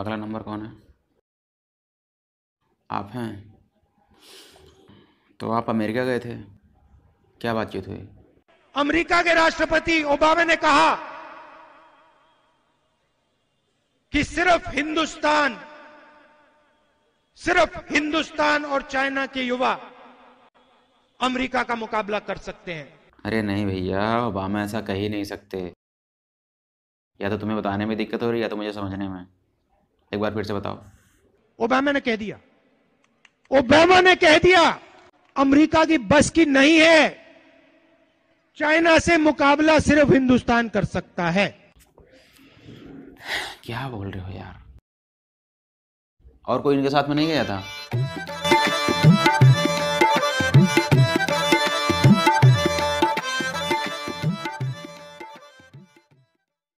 अगला नंबर कौन है आप हैं तो आप अमेरिका गए थे क्या बातचीत हुई अमेरिका के राष्ट्रपति ओबामा ने कहा कि सिर्फ हिंदुस्तान सिर्फ हिंदुस्तान और चाइना के युवा अमेरिका का मुकाबला कर सकते हैं अरे नहीं भैया ओबामा ऐसा कह ही नहीं सकते या तो तुम्हें बताने में दिक्कत हो रही है या तो मुझे समझने में एक बार फिर से बताओ ओबामा ने कह दिया ओबामा ने कह दिया अमेरिका की बस की नहीं है चाइना से मुकाबला सिर्फ हिंदुस्तान कर सकता है क्या बोल रहे हो यार और कोई इनके साथ में नहीं गया था